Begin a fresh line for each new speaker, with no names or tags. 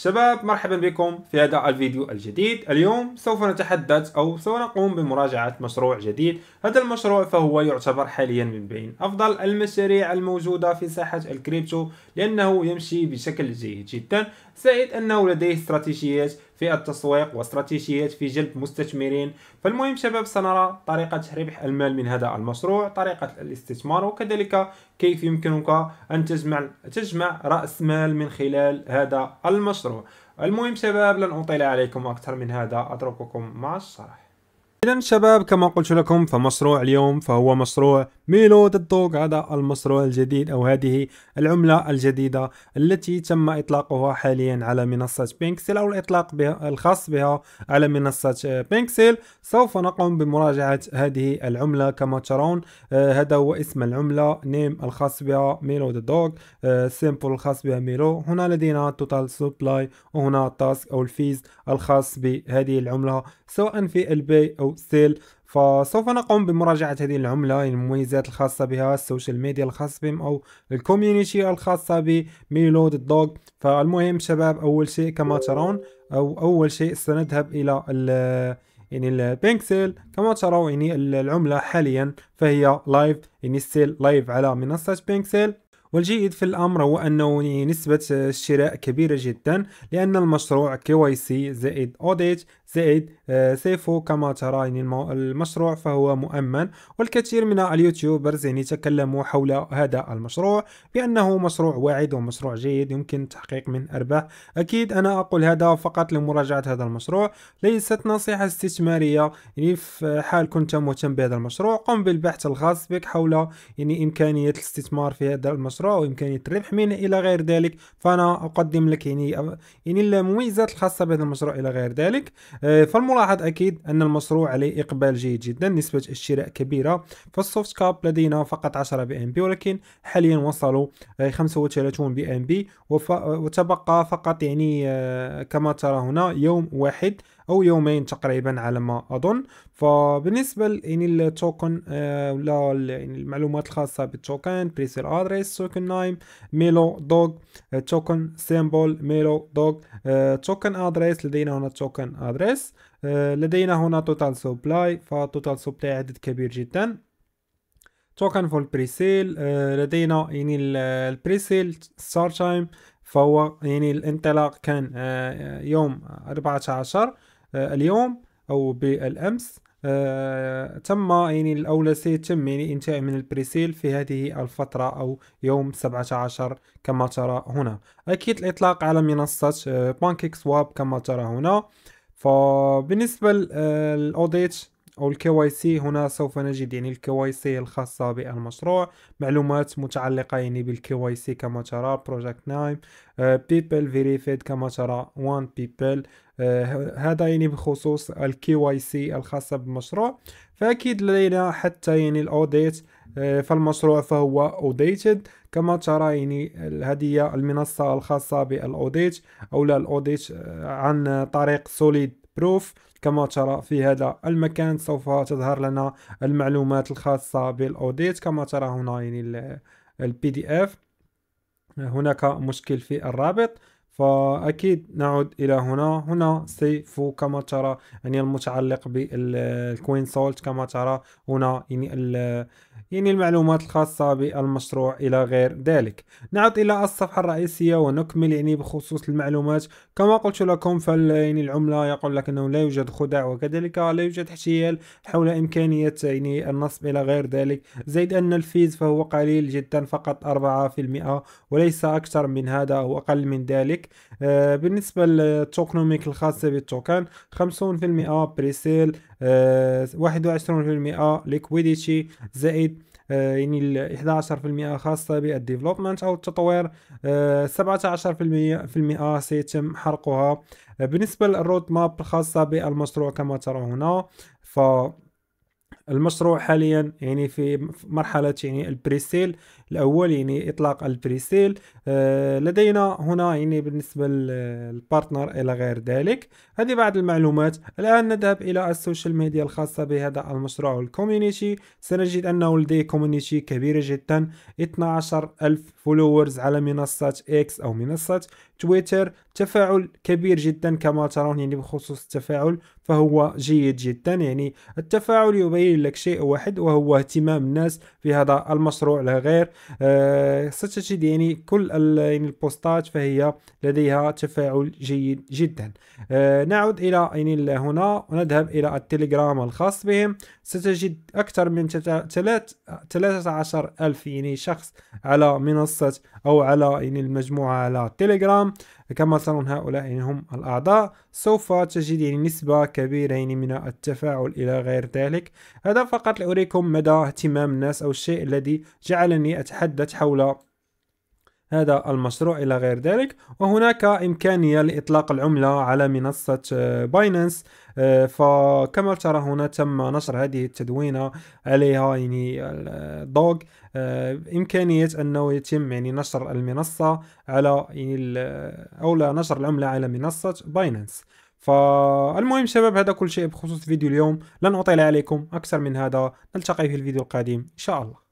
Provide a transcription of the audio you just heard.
شباب مرحبا بكم في هذا الفيديو الجديد اليوم سوف نتحدث أو سوف نقوم بمراجعة مشروع جديد هذا المشروع فهو يعتبر حاليا من بين أفضل المشاريع الموجودة في ساحة الكريبتو لأنه يمشي بشكل جيد جدا سائد أنه لديه استراتيجيات في التسويق واستراتيجيات في جلب مستثمرين فالمهم شباب سنرى طريقة ربح المال من هذا المشروع طريقة الاستثمار وكذلك كيف يمكنك أن تجمع تجمع رأس مال من خلال هذا المشروع المهم شباب لن أطيل عليكم أكثر من هذا أترككم مع الشرح إذا شباب كما قلت لكم فمشروع اليوم فهو مشروع ميلو دوغ هذا المشروع الجديد أو هذه العملة الجديدة التي تم إطلاقها حاليا على منصة بينكسل أو الإطلاق بها الخاص بها على منصة آه، بينكسل سوف نقوم بمراجعة هذه العملة كما ترون آه، هذا هو اسم العملة نيم الخاص بها ميلو دوغ سيمبل آه، الخاص بها ميلو هنا لدينا توتال سبلاي وهنا التاسك أو الفيز الخاص بهذه العملة سواء في البي أو أو سيل فسوف نقوم بمراجعة هذه العملة يعني المميزات الخاصة بها السوشيال ميديا الخاص بهم أو الكوميونيتي الخاصة بميلود الدوغ فالمهم شباب أول شيء كما ترون أو أول شيء سنذهب إلى يعني البينك سيل كما ترون يعني العملة حاليا فهي لايف يعني السيل لايف على منصة بينك سيل والجيد في الأمر هو أنه نسبة الشراء كبيرة جدا لأن المشروع كي واي سي زائد أوديت زائد آه، سيفو كما ترى يعني المشروع فهو مؤمن والكثير من اليوتيوبرز يعني تكلموا حول هذا المشروع بأنه مشروع واعد ومشروع جيد يمكن التحقيق من أرباح أكيد أنا أقول هذا فقط لمراجعة هذا المشروع ليست نصيحة استثمارية يعني في حال كنت مهتم بهذا المشروع قم بالبحث الخاص بك حول يعني إمكانية الاستثمار في هذا المشروع الأسرة وإمكانية الربح منه إلى غير ذلك فأنا أقدم لك يعني يعني المميزات الخاصة بهذا المشروع إلى غير ذلك آه، فالملاحظ أكيد أن المشروع عليه إقبال جيد جدا نسبة الشراء كبيرة فالسوفت كاب لدينا فقط 10 بي ام بي ولكن حاليا وصلوا 35 آه، بي ام بي وتبقى فقط يعني آه، كما ترى هنا يوم واحد او يومين تقريبا على ما اظن فبالنسبه يعني التوكن آه ولا يعني المعلومات الخاصه بالتوكن بريسيل ادريس توكن نايم ميلو دوغ توكن سيمبل ميلو دوغ توكن ادريس لدينا هنا توكن ادريس آه، لدينا هنا توتال سبلاي فتوتال سبلاي عدد كبير جدا توكن فور بريسيل لدينا يعني البريسيل ستار تايم فهو يعني الانطلاق كان آه، يوم 14 آه، اليوم او بالامس آه تم يعني الاولى سيتم يعني انتهاء من البريسيل في هذه الفتره او يوم 17 كما ترى هنا اكيد الاطلاق على منصه آه بانكيك سواب كما ترى هنا فبالنسبه للاوديت آه، أو الكي واي سي هنا سوف نجد يعني الكي واي سي الخاصة بالمشروع معلومات متعلقة يعني بالكي واي سي كما ترى بروجكت نايم بيبل فيريفيد كما ترى وان آه، بيبل هذا يعني بخصوص الكي واي سي الخاصة بالمشروع فأكيد لدينا حتى يعني الأوديت آه، فالمشروع فهو اوديتد كما ترى يعني هذه هي المنصة الخاصة بالاوديت او لا الاوديت آه، عن طريق سوليد بروف كما ترى في هذا المكان سوف تظهر لنا المعلومات الخاصة بالاوديت كما ترى هنا يعني البي دي اف هناك مشكل في الرابط فأكيد نعود إلى هنا هنا سي فو كما ترى يعني المتعلق بالكوين سولت كما ترى هنا يعني يعني المعلومات الخاصة بالمشروع إلى غير ذلك نعود إلى الصفحة الرئيسية ونكمل يعني بخصوص المعلومات كما قلت لكم فال يعني العملة يقول لك أنه لا يوجد خدع وكذلك لا يوجد احتيال حول إمكانية يعني النصب إلى غير ذلك زيد أن الفيز فهو قليل جدا فقط 4% وليس أكثر من هذا أو أقل من ذلك آه، بالنسبه للتوكنوميك الخاصه بالتوكن 50% بريسيل 21% آه، ليكويديتي زائد آه، يعني 11% خاصه بالديفلوبمنت او التطوير 17% سيتم حرقها بالنسبه للرود ماب الخاصه بالمشروع كما ترى هنا ف المشروع حاليا يعني في مرحلة يعني البريسيل الأول يعني إطلاق البريسيل آه لدينا هنا يعني بالنسبة للبارتنر إلى غير ذلك هذه بعض المعلومات الآن نذهب إلى السوشيال ميديا الخاصة بهذا المشروع والكوميونيتي سنجد أنه لديه كوميونيتي كبيرة جدا 12 ألف فولورز على منصة إكس أو منصة تويتر تفاعل كبير جدا كما ترون يعني بخصوص التفاعل فهو جيد جدا يعني التفاعل يبين لك شيء واحد وهو اهتمام الناس بهذا المشروع لا غير أه ستجد يعني كل يعني البوستات فهي لديها تفاعل جيد جدا أه نعود الى يعني هنا ونذهب الى التليجرام الخاص بهم ستجد اكثر من 13 الف يعني شخص على منصة او على يعني المجموعة على تليجرام كما يتواصلون هؤلاء يعني هم الأعضاء سوف تجد يعني نسبة كبيرة يعني من التفاعل إلى غير ذلك هذا فقط لأريكم مدى اهتمام الناس أو الشيء الذي جعلني أتحدث حول هذا المشروع إلى غير ذلك وهناك إمكانية لإطلاق العملة على منصة باينانس آه، آه، فكما ترى هنا تم نشر هذه التدوينة عليها يعني دوغ آه، إمكانية أنه يتم يعني نشر المنصة على يعني أو لا نشر العملة على منصة باينانس فالمهم شباب هذا كل شيء بخصوص فيديو اليوم لن أطيل عليكم أكثر من هذا نلتقي في الفيديو القادم إن شاء الله